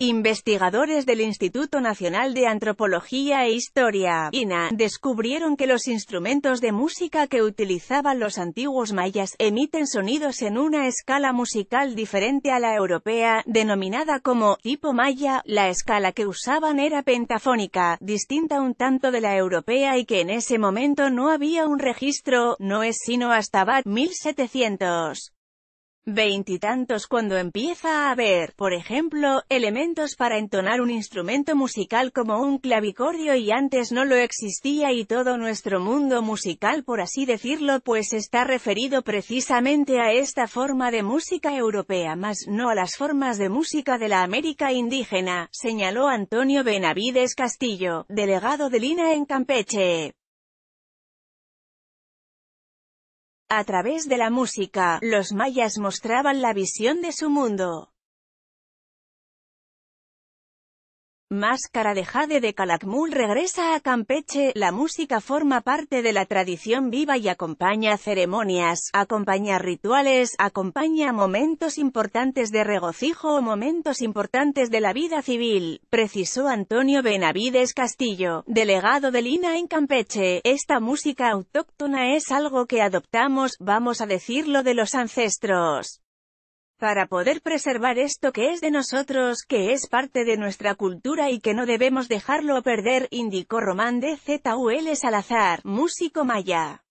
Investigadores del Instituto Nacional de Antropología e Historia, INA, descubrieron que los instrumentos de música que utilizaban los antiguos mayas emiten sonidos en una escala musical diferente a la europea, denominada como tipo maya. La escala que usaban era pentafónica, distinta un tanto de la europea y que en ese momento no había un registro, no es sino hasta Bat 1700 veintitantos cuando empieza a haber, por ejemplo, elementos para entonar un instrumento musical como un clavicordio y antes no lo existía y todo nuestro mundo musical por así decirlo pues está referido precisamente a esta forma de música europea más no a las formas de música de la América indígena, señaló Antonio Benavides Castillo, delegado de Lina en Campeche. A través de la música, los mayas mostraban la visión de su mundo. Máscara de Jade de Calakmul regresa a Campeche, la música forma parte de la tradición viva y acompaña ceremonias, acompaña rituales, acompaña momentos importantes de regocijo o momentos importantes de la vida civil, precisó Antonio Benavides Castillo, delegado de Lina en Campeche. Esta música autóctona es algo que adoptamos, vamos a decirlo de los ancestros. Para poder preservar esto que es de nosotros, que es parte de nuestra cultura y que no debemos dejarlo perder, indicó Román de ZUL Salazar, músico maya.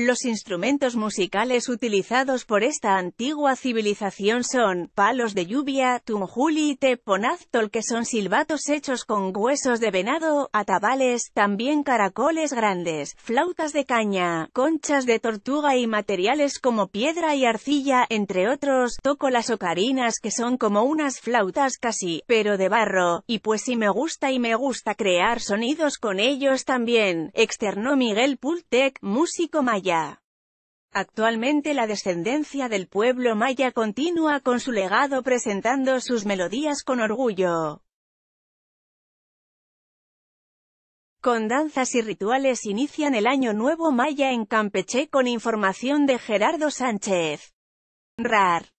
Los instrumentos musicales utilizados por esta antigua civilización son, palos de lluvia, tumjuli y teponaztol que son silbatos hechos con huesos de venado, atabales, también caracoles grandes, flautas de caña, conchas de tortuga y materiales como piedra y arcilla, entre otros, toco las ocarinas que son como unas flautas casi, pero de barro, y pues si me gusta y me gusta crear sonidos con ellos también, externó Miguel Pultec, músico mayor. Actualmente la descendencia del pueblo maya continúa con su legado presentando sus melodías con orgullo. Con danzas y rituales inician el Año Nuevo Maya en Campeche con información de Gerardo Sánchez. RAR